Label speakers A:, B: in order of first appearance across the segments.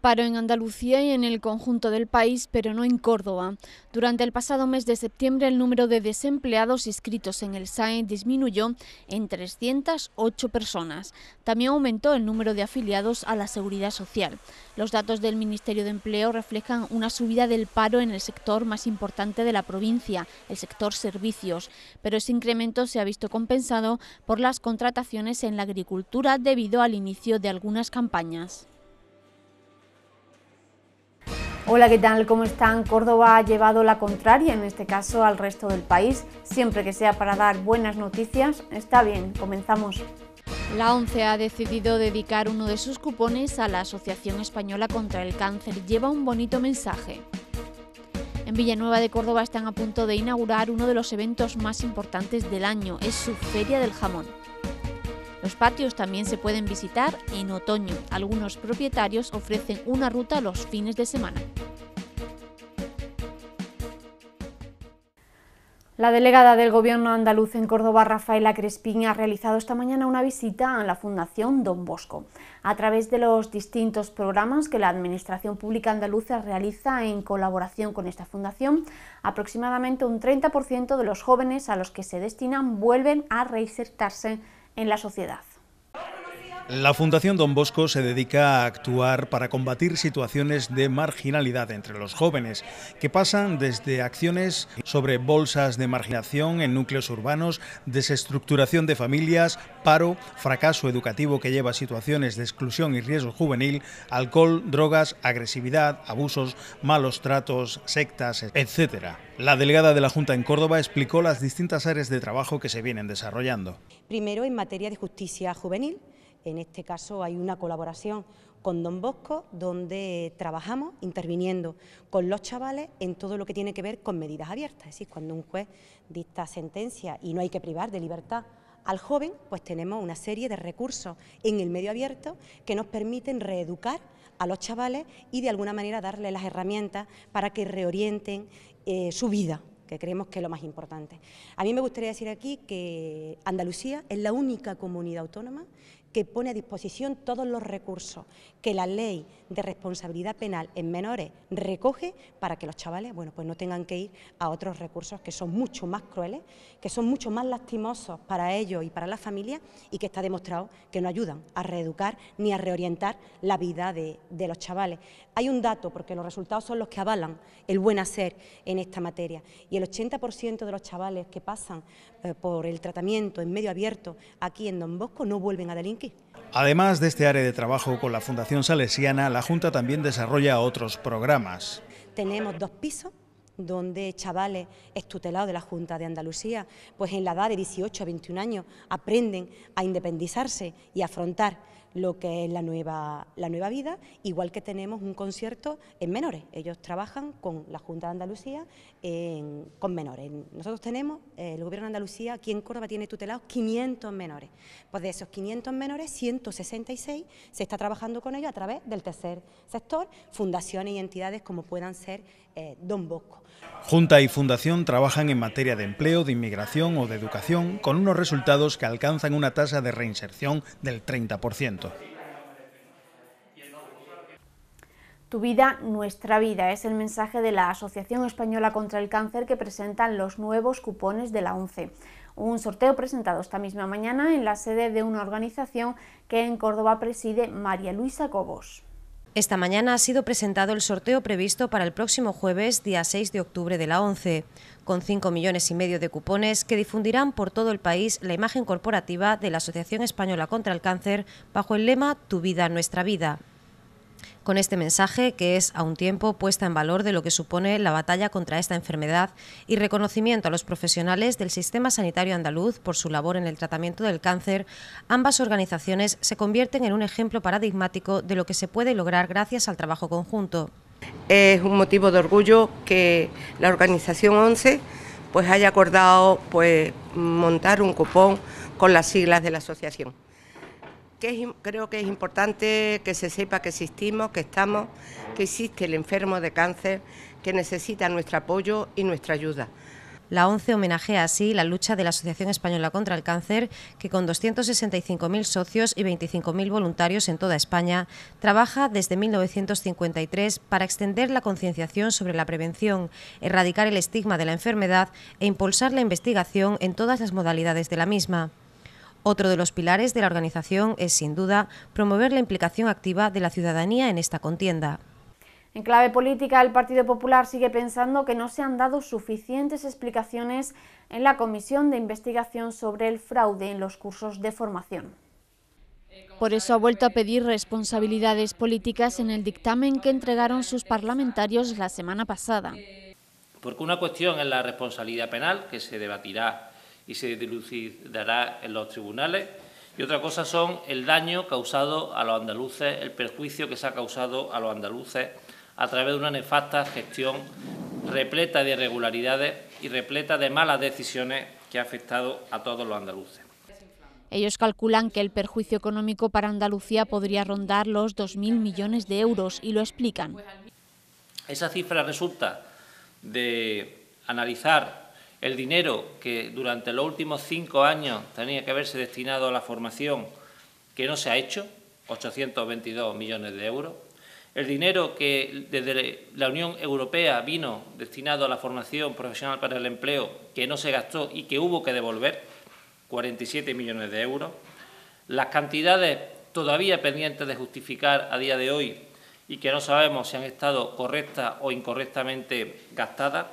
A: paro en Andalucía y en el conjunto del país, pero no en Córdoba. Durante el pasado mes de septiembre, el número de desempleados inscritos en el SAE disminuyó en 308 personas. También aumentó el número de afiliados a la Seguridad Social. Los datos del Ministerio de Empleo reflejan una subida del paro en el sector más importante de la provincia, el sector servicios, pero ese incremento se ha visto compensado por las contrataciones en la agricultura debido al inicio de algunas campañas. Hola, ¿qué tal? ¿Cómo están? Córdoba ha llevado la contraria, en este caso, al resto del país. Siempre que sea para dar buenas noticias, está bien, comenzamos. La ONCE ha decidido dedicar uno de sus cupones a la Asociación Española contra el Cáncer. Lleva un bonito mensaje. En Villanueva de Córdoba están a punto de inaugurar uno de los eventos más importantes del año, es su Feria del Jamón. Los patios también se pueden visitar en otoño. Algunos propietarios ofrecen una ruta los fines de semana. La delegada del Gobierno andaluz en Córdoba, Rafaela Crespiña, ha realizado esta mañana una visita a la Fundación Don Bosco. A través de los distintos programas que la Administración Pública Andaluza realiza en colaboración con esta fundación, aproximadamente un 30% de los jóvenes a los que se destinan vuelven a reinsertarse en la sociedad.
B: La Fundación Don Bosco se dedica a actuar para combatir situaciones de marginalidad entre los jóvenes, que pasan desde acciones sobre bolsas de marginación en núcleos urbanos, desestructuración de familias, paro, fracaso educativo que lleva a situaciones de exclusión y riesgo juvenil, alcohol, drogas, agresividad, abusos, malos tratos, sectas, etc. La delegada de la Junta en Córdoba explicó las distintas áreas de trabajo que se vienen desarrollando.
C: Primero, en materia de justicia juvenil, en este caso hay una colaboración con Don Bosco, donde trabajamos interviniendo con los chavales en todo lo que tiene que ver con medidas abiertas. Es decir, cuando un juez dicta sentencia y no hay que privar de libertad al joven, pues tenemos una serie de recursos en el medio abierto que nos permiten reeducar a los chavales y de alguna manera darles las herramientas para que reorienten eh, su vida que creemos que es lo más importante. A mí me gustaría decir aquí que Andalucía es la única comunidad autónoma que pone a disposición todos los recursos que la ley de responsabilidad penal en menores recoge para que los chavales bueno, pues no tengan que ir a otros recursos que son mucho más crueles, que son mucho más lastimosos para ellos y para la familia y que está demostrado que no ayudan a reeducar ni a reorientar la vida de, de los chavales. Hay un dato, porque los resultados son los que avalan el buen hacer en esta materia, y el 80% de los chavales que pasan eh, por el tratamiento en medio abierto aquí en Don Bosco no vuelven a delinquir.
B: Además de este área de trabajo con la Fundación Salesiana, la Junta también desarrolla otros programas.
C: Tenemos dos pisos donde chavales estutelados de la Junta de Andalucía, pues en la edad de 18 a 21 años aprenden a independizarse y a afrontar lo que es la nueva, la nueva vida, igual que tenemos un concierto en menores. Ellos trabajan con la Junta de Andalucía con menores. Nosotros tenemos, eh, el Gobierno de Andalucía, aquí en Córdoba tiene tutelados 500 menores. Pues de esos 500 menores, 166 se está trabajando con ellos a través del tercer sector, fundaciones y entidades como puedan ser eh, Don Bosco.
B: Junta y Fundación trabajan en materia de empleo, de inmigración o de educación con unos resultados que alcanzan una tasa de reinserción del 30%.
A: Tu vida, nuestra vida es el mensaje de la Asociación Española contra el Cáncer que presentan los nuevos cupones de la ONCE. Un sorteo presentado esta misma mañana en la sede de una organización que en Córdoba preside María Luisa Cobos.
D: Esta mañana ha sido presentado el sorteo previsto para el próximo jueves, día 6 de octubre de la 11, con 5 millones y medio de cupones que difundirán por todo el país la imagen corporativa de la Asociación Española contra el Cáncer bajo el lema Tu vida, nuestra vida con este mensaje que es a un tiempo puesta en valor de lo que supone la batalla contra esta enfermedad y reconocimiento a los profesionales del sistema sanitario andaluz por su labor en el tratamiento del cáncer, ambas organizaciones se convierten en un ejemplo paradigmático de lo que se puede lograr gracias al
E: trabajo conjunto. Es un motivo de orgullo que la organización 11 pues haya acordado pues montar un cupón con las siglas de la asociación creo que es importante que se sepa que existimos, que estamos, que existe el enfermo de cáncer, que necesita nuestro apoyo y nuestra ayuda.
D: La ONCE homenajea así la lucha de la Asociación Española contra el Cáncer, que con 265.000 socios y 25.000 voluntarios en toda España, trabaja desde 1953 para extender la concienciación sobre la prevención, erradicar el estigma de la enfermedad e impulsar la investigación en todas las modalidades de la misma. Otro de los pilares de la organización es, sin duda, promover la implicación activa de la ciudadanía en esta contienda.
A: En clave política, el Partido Popular sigue pensando que no se han dado suficientes explicaciones en la Comisión de Investigación sobre el Fraude en los cursos de formación. Por eso ha vuelto a pedir responsabilidades políticas en el dictamen que entregaron sus parlamentarios la semana pasada.
F: Porque una cuestión es la responsabilidad penal, que se debatirá y se dilucidará en los tribunales. Y otra cosa son el daño causado a los andaluces, el perjuicio que se ha causado a los andaluces a través de una nefasta gestión repleta de irregularidades y repleta de malas decisiones que ha afectado a todos los andaluces.
A: Ellos calculan que el perjuicio económico para Andalucía podría rondar los 2.000 millones de euros y lo explican.
F: Esa cifra resulta de analizar el dinero que durante los últimos cinco años tenía que haberse destinado a la formación, que no se ha hecho, 822 millones de euros. El dinero que desde la Unión Europea vino destinado a la formación profesional para el empleo, que no se gastó y que hubo que devolver, 47 millones de euros. Las cantidades todavía pendientes de justificar a día de hoy y que no sabemos si han estado correctas o incorrectamente gastadas,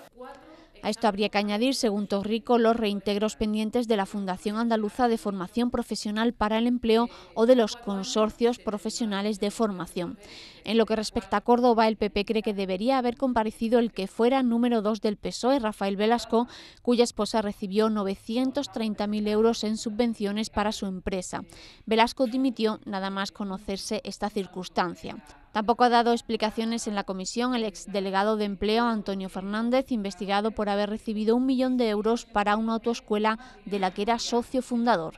A: a esto habría que añadir, según Torrico, los reintegros pendientes de la Fundación Andaluza de Formación Profesional para el Empleo o de los consorcios profesionales de formación. En lo que respecta a Córdoba, el PP cree que debería haber comparecido el que fuera número dos del PSOE, Rafael Velasco, cuya esposa recibió 930.000 euros en subvenciones para su empresa. Velasco dimitió nada más conocerse esta circunstancia. Tampoco ha dado explicaciones en la comisión el exdelegado de empleo Antonio Fernández, investigado por haber recibido un millón de euros para una autoescuela de la que era socio fundador.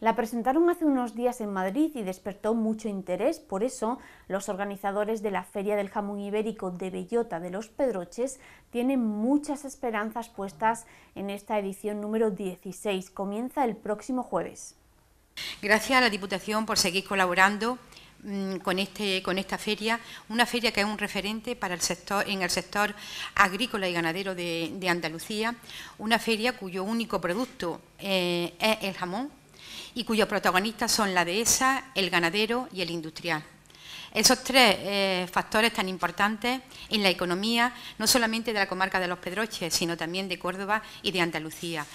A: La presentaron hace unos días en Madrid y despertó mucho interés. Por eso, los organizadores de la Feria del Jamón Ibérico de Bellota de los Pedroches tienen muchas esperanzas puestas en esta edición número 16. Comienza el
E: próximo jueves. Gracias a la Diputación por seguir colaborando Mm, este, con, esta feria, una feria que es un referente para el sector, en el sector agrícola y ganadero de, Andalucía, una feria cuyo único producto eh, es el jamón y cuyos protagonistas son la dehesa, el ganadero y el industrial. Esos tres eh, factores tan importantes en la economía, no solamente de la comarca de Los Pedroches, sino también de Córdoba y de Andalucía.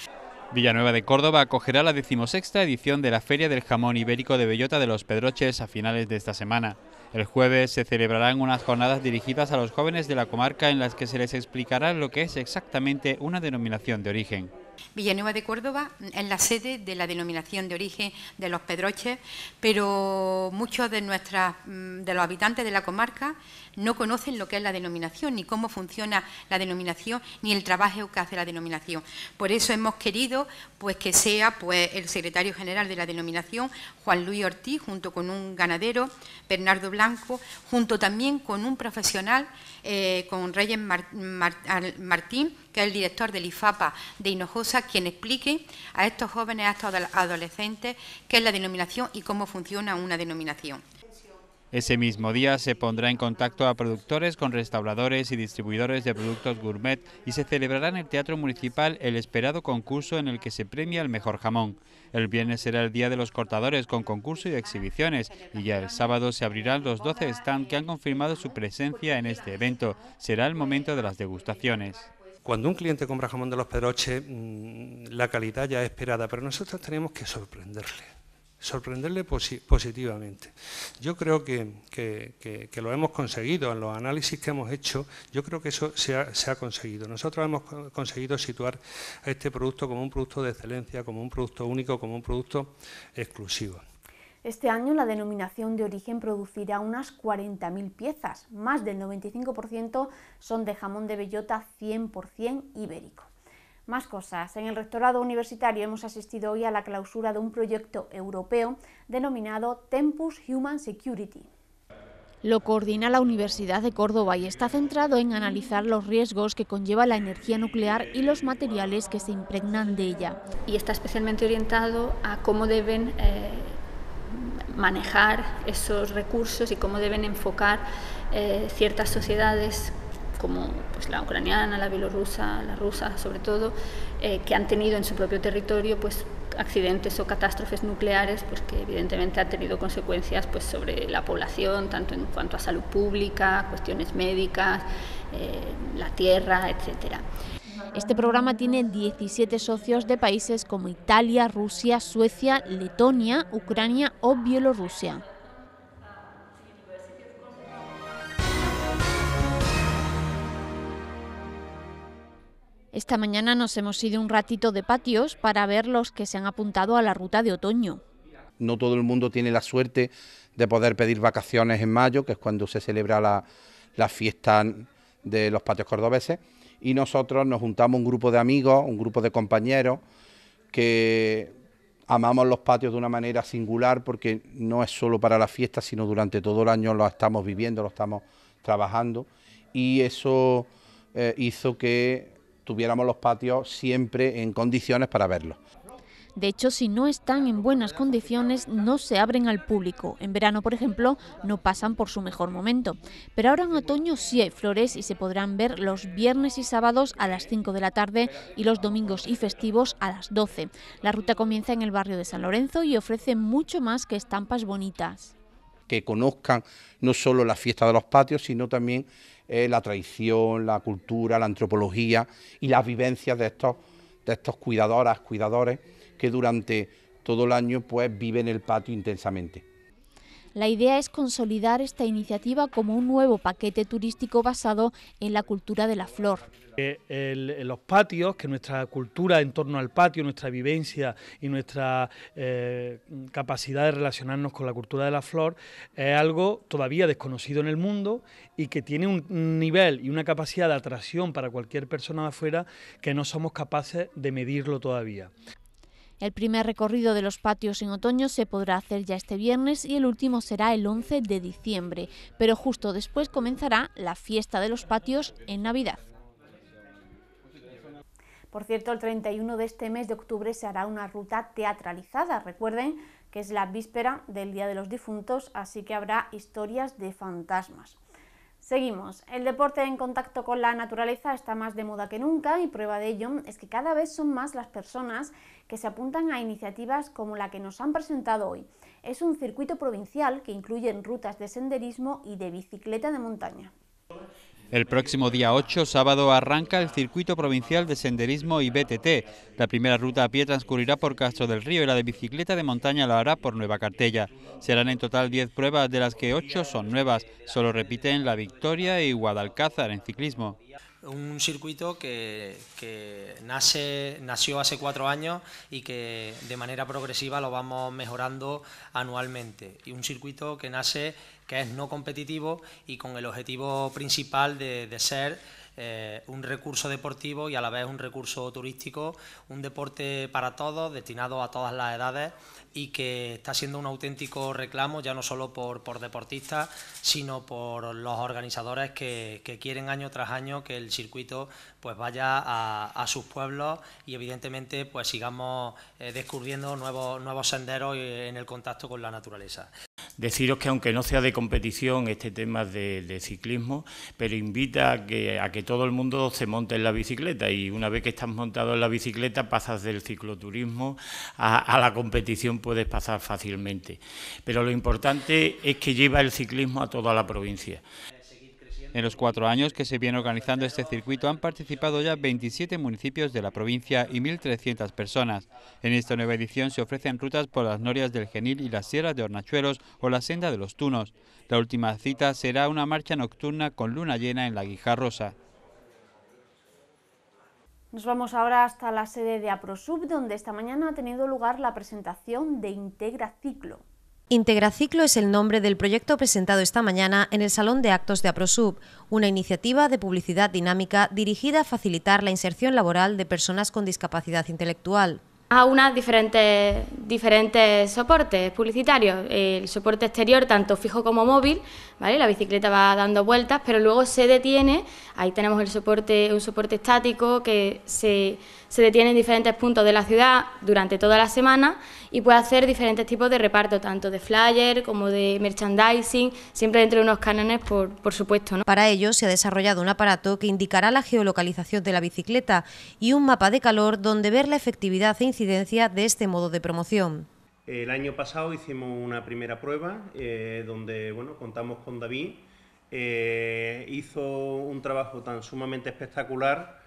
G: Villanueva de Córdoba acogerá la decimosexta edición de la Feria del Jamón Ibérico de Bellota de los Pedroches a finales de esta semana. El jueves se celebrarán unas jornadas dirigidas a los jóvenes de la comarca en las que se les explicará lo que es exactamente una denominación de origen.
E: Villanueva de Córdoba es la sede de la denominación de origen de los Pedroches, pero muchos de, mm, de los habitantes de la comarca no conocen lo que es la denominación, ni cómo funciona la denominación, ni el trabajo que hace la denominación. Por eso hemos querido pues, que sea pues, el secretario general de la denominación, Juan Luis Ortiz, junto con un ganadero, Bernardo Blanco, junto también con un profesional, eh, con Reyes Martín, que es el director del IFAPA de Hinojosa, quien explique a estos jóvenes, a estos adolescentes, qué es la denominación y cómo funciona una denominación.
G: Ese mismo día se pondrá en contacto a productores con restauradores y distribuidores de productos gourmet y se celebrará en el Teatro Municipal el esperado concurso en el que se premia el mejor jamón. El viernes será el Día de los Cortadores con concurso y exhibiciones y ya el sábado se abrirán los 12 stands que han confirmado su presencia en este evento. Será el momento de las degustaciones. Cuando un cliente compra jamón de los Pedroches, mm, la calidad ya es esperada, pero nosotros tenemos que sorprenderle, sorprenderle positivamente. Yo creo que, lo hemos conseguido, en los análisis que hemos hecho, yo creo que eso se ha, conseguido. Nosotros hemos conseguido situar a este producto como un producto de excelencia, como un producto único, como un producto exclusivo.
A: Este año la denominación de origen producirá unas 40.000 piezas, más del 95% son de jamón de bellota 100% ibérico. Más cosas. En el rectorado universitario hemos asistido hoy a la clausura de un proyecto europeo denominado Tempus Human Security. Lo coordina la Universidad de Córdoba y está centrado en analizar los riesgos que conlleva la energía nuclear y los materiales que se impregnan de ella. Y está especialmente orientado a cómo deben eh, manejar esos recursos y cómo deben enfocar eh, ciertas sociedades como pues, la ucraniana, la bielorrusa, la rusa sobre todo, eh, que han tenido en su propio territorio pues, accidentes o catástrofes nucleares pues, que evidentemente han tenido consecuencias pues, sobre la población, tanto en cuanto a salud pública, cuestiones médicas, eh, la tierra, etcétera. Este programa tiene 17 socios de países como Italia, Rusia, Suecia, Letonia, Ucrania o Bielorrusia. Esta mañana nos hemos ido un ratito de patios para ver los que se han apuntado a la ruta de otoño.
F: No todo el mundo tiene la suerte de poder pedir vacaciones en mayo, que es cuando se celebra la, fiesta de los patios cordobeses y nosotros nos juntamos un grupo de amigos, un grupo de compañeros que amamos los patios de una manera singular porque no es solo para la fiesta, sino durante todo el año lo estamos viviendo, lo estamos trabajando y eso eh, hizo que tuviéramos los patios siempre en condiciones para verlos.
A: De hecho, si no están en buenas condiciones, no se abren al público. En verano, por ejemplo, no pasan por su mejor momento. Pero ahora en otoño sí hay flores y se podrán ver los viernes y sábados a las 5 de la tarde y los domingos y festivos a las 12. La ruta comienza en el barrio de San Lorenzo y ofrece mucho más que estampas bonitas.
F: Que conozcan no solo la fiesta de los patios, sino también eh, la tradición, la cultura, la antropología y las vivencias de estos, de estos cuidadoras, cuidadores que durante todo el año pues viven el patio intensamente.
A: La idea es consolidar esta iniciativa como un nuevo paquete turístico basado en la cultura de la flor.
B: Eh, eh, los patios, que nuestra cultura en torno al patio, nuestra vivencia y nuestra eh, capacidad de relacionarnos con la cultura de la flor es algo todavía desconocido en el mundo y que tiene un nivel y una capacidad de atracción para cualquier persona de afuera que no somos capaces de medirlo todavía.
A: El primer recorrido de los patios en otoño se podrá hacer ya este viernes y el último será el 11 de diciembre, pero justo después comenzará la fiesta de los patios en Navidad. Por cierto, el 31 de este mes de octubre se hará una ruta teatralizada. Recuerden que es la víspera del Día de los Difuntos, así que habrá historias de fantasmas. Seguimos. El deporte en contacto con la naturaleza está más de moda que nunca y prueba de ello es que cada vez son más las personas que se apuntan a iniciativas como la que nos han presentado hoy. Es un circuito provincial que incluye rutas de senderismo y de bicicleta de montaña.
G: El próximo día 8, sábado, arranca el circuito provincial de senderismo y BTT. La primera ruta a pie transcurrirá por Castro del Río y la de bicicleta de montaña la hará por Nueva Cartella. Serán en total 10 pruebas, de las que 8 son nuevas. Solo repiten La Victoria y Guadalcázar en ciclismo
H: un circuito que, nace, nació hace cuatro años y que de manera progresiva lo vamos mejorando anualmente. Y un circuito que nace, que es no competitivo y con el objetivo principal de ser eh, un recurso deportivo y a la vez un recurso turístico, un deporte para todos, destinado a todas las edades y que está siendo un auténtico reclamo ya no solo por, deportistas, sino por los organizadores que, quieren año tras año que el circuito pues vaya a, sus pueblos y evidentemente pues sigamos eh, descubriendo nuevos, nuevos senderos en el contacto con la naturaleza
F: deciros que aunque no sea de competición este tema de, ciclismo, pero invita a que, todo el mundo se monte en la bicicleta y una vez que estás montado en la bicicleta pasas del cicloturismo a, a la competición, puedes pasar fácilmente. Pero lo importante es que lleva el ciclismo
G: a toda la provincia. En los cuatro años que se viene organizando este circuito han participado ya 27 municipios de la provincia y 1.300 personas. En esta nueva edición se ofrecen rutas por las norias del Genil y las sierras de Hornachuelos o la senda de los Tunos. La última cita será una marcha nocturna con luna llena en la Guijarrosa.
A: Nos vamos ahora hasta la sede de APROSUB, donde esta mañana ha tenido lugar la presentación de Integra Ciclo.
D: Integraciclo es el nombre del proyecto presentado esta mañana en el Salón de Actos de APROSUB, una iniciativa de publicidad dinámica dirigida a facilitar la inserción laboral de personas con discapacidad intelectual.
A: A unas diferentes, diferentes soportes publicitarios, el soporte exterior tanto fijo como móvil, la bicicleta va dando vueltas, pero luego se detiene, ahí tenemos el soporte, un soporte estático que se, detiene en diferentes puntos de la ciudad durante toda la semana
D: y puede hacer diferentes tipos de reparto, tanto de flyer como de merchandising, siempre dentro de unos cánones, por, supuesto. Para ello se ha desarrollado un aparato que indicará la geolocalización de la bicicleta y un mapa de calor donde ver la efectividad e incidencia de este modo de promoción.
B: El año pasado hicimos una primera prueba eh, donde bueno, contamos con David. Eh, hizo un trabajo tan sumamente espectacular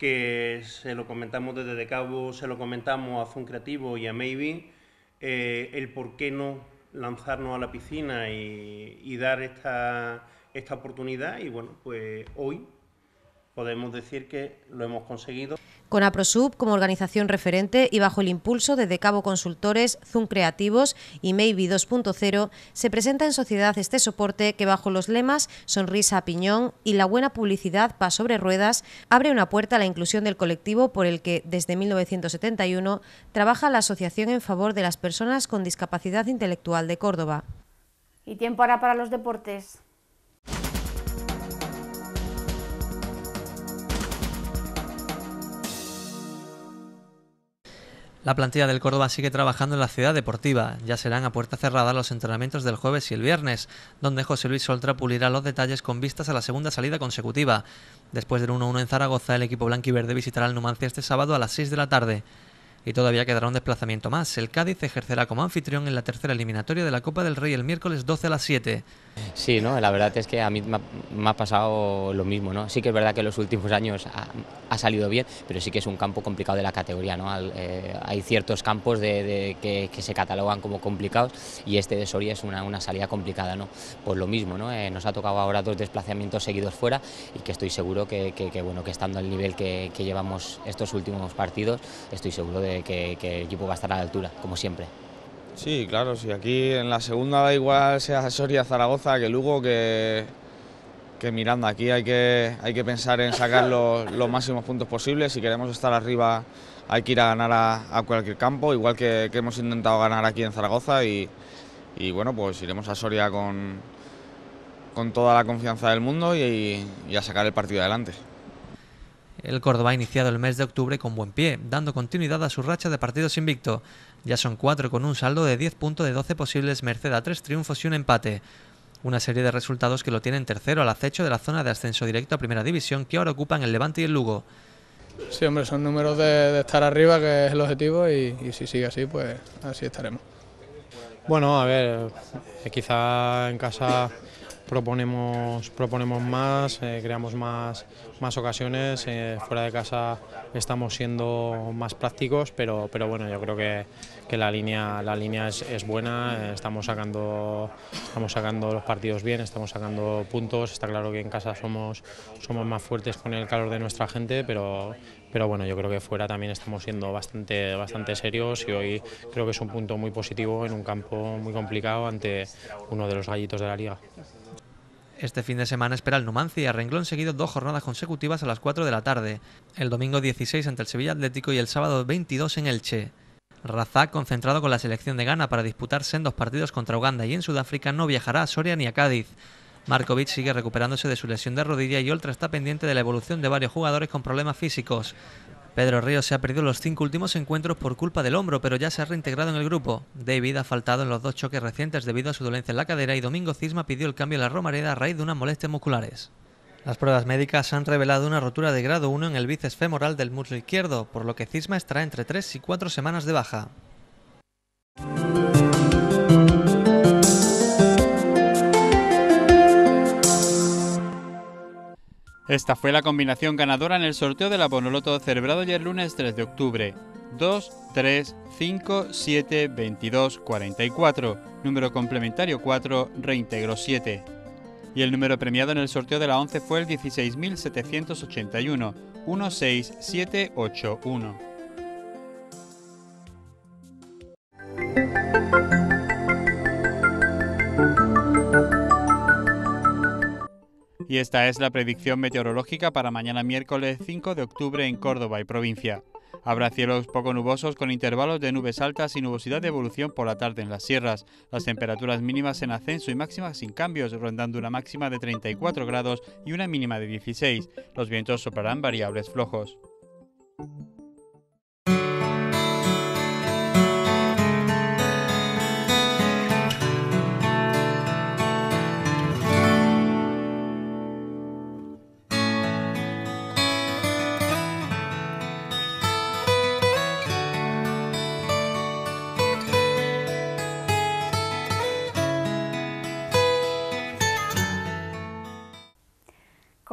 B: que se lo comentamos desde de Cabo, se lo comentamos a Zoom Creativo y a Maybe, eh, el por qué no lanzarnos a la piscina y, dar esta, esta oportunidad. Y bueno, pues hoy podemos decir que
F: lo hemos conseguido.
D: Con APROSUB como organización referente y bajo el impulso de Cabo Consultores, Zoom Creativos y Maybe 2.0, se presenta en sociedad este soporte que bajo los lemas Sonrisa Piñón y La buena publicidad para sobre ruedas abre una puerta a la inclusión del colectivo por el que desde 1971 trabaja la Asociación en favor de las personas con discapacidad intelectual de Córdoba.
A: Y tiempo ahora para los deportes.
H: La plantilla del Córdoba sigue trabajando en la ciudad deportiva. Ya serán a puerta cerrada los entrenamientos del jueves y el viernes, donde José Luis Soltra pulirá los detalles con vistas a la segunda salida consecutiva. Después del 1-1 en Zaragoza, el equipo blanquiverde visitará el Numancia este sábado a las 6 de la tarde. Y todavía quedará un desplazamiento más. El Cádiz ejercerá como anfitrión en la tercera eliminatoria de la Copa del Rey el miércoles 12 a las 7.
F: Sí, ¿no? la verdad es que a mí me ha, pasado lo mismo. ¿no? Sí que es verdad que en los últimos años ha, salido bien, pero sí que es un campo complicado de la categoría. ¿no? Eh, hay ciertos campos que, se catalogan como complicados y este de Soria es una, salida complicada. ¿no? Pues lo mismo, ¿no? Eh, nos ha tocado ahora dos desplazamientos seguidos fuera y que estoy seguro que, bueno, que estando al nivel que, llevamos estos últimos partidos, estoy seguro de que el equipo va a estar a la altura, como siempre.
G: Sí, claro, si Aquí en la segunda da igual sea Soria, Zaragoza que Lugo, que, mirando Miranda. Aquí hay que, hay que pensar en sacar los, máximos puntos posibles. Si queremos estar arriba hay que ir a ganar a, cualquier campo, igual que, hemos intentado ganar aquí en Zaragoza. Y, bueno, pues iremos a Soria con, con toda la confianza del mundo y, y a sacar el partido adelante.
H: El Córdoba ha iniciado el mes de octubre con buen pie, dando continuidad a su racha de partidos invicto. Ya son cuatro con un saldo de 10 puntos de 12 posibles merced a tres triunfos y un empate. Una serie de resultados que lo tienen tercero al acecho de la zona de ascenso directo a Primera División que ahora ocupan el Levante y el Lugo.
G: Sí, hombre, son números de, estar arriba, que es el objetivo, y, si sigue así, pues así estaremos. Bueno, a ver, eh, quizá en casa proponemos, proponemos más, eh, creamos más, más ocasiones, eh, fuera de casa estamos siendo más prácticos, pero, pero bueno, yo creo que que la línea, la línea es, buena, eh, estamos sacando, estamos sacando los partidos bien, estamos sacando puntos, está claro que en casa somos, somos más fuertes con el calor de nuestra gente, pero, pero bueno, yo creo que fuera también estamos siendo bastante, bastante serios y hoy creo que es un punto muy positivo en un campo muy complicado ante uno de los gallitos de la liga.
H: Este fin de semana espera el Numancia y renglón seguido dos jornadas consecutivas a las 4 de la tarde, el domingo 16 ante el Sevilla Atlético y el sábado 22 en el Elche. Razak, concentrado con la selección de Ghana para en dos partidos contra Uganda y en Sudáfrica, no viajará a Soria ni a Cádiz. Markovic sigue recuperándose de su lesión de rodilla y ultra está pendiente de la evolución de varios jugadores con problemas físicos. Pedro Ríos se ha perdido los cinco últimos encuentros por culpa del hombro, pero ya se ha reintegrado en el grupo. David ha faltado en los dos choques recientes debido a su dolencia en la cadera y Domingo Cisma pidió el cambio a la Romareda a raíz de unas molestias musculares. Las pruebas médicas han revelado una rotura de grado 1 en el bíceps femoral del muslo izquierdo, por lo que Cisma estará entre 3 y 4 semanas de baja.
G: Esta fue la combinación ganadora en el sorteo del Abonoloto celebrado ayer lunes 3 de octubre. 2, 3, 5, 7, 22, 44. Número complementario 4, reintegro 7 y el número premiado en el sorteo de la 11 fue el 16781, 16781. Y esta es la predicción meteorológica para mañana miércoles 5 de octubre en Córdoba y provincia. Habrá cielos poco nubosos con intervalos de nubes altas y nubosidad de evolución por la tarde en las sierras. Las temperaturas mínimas en ascenso y máximas sin cambios, rondando una máxima de 34 grados y una mínima de 16. Los vientos soplarán variables flojos.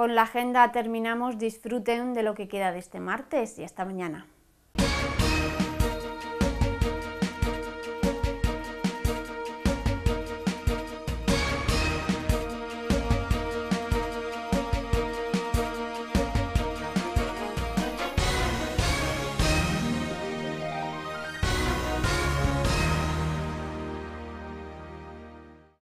A: Con la agenda terminamos, disfruten de lo que queda de este martes y hasta mañana.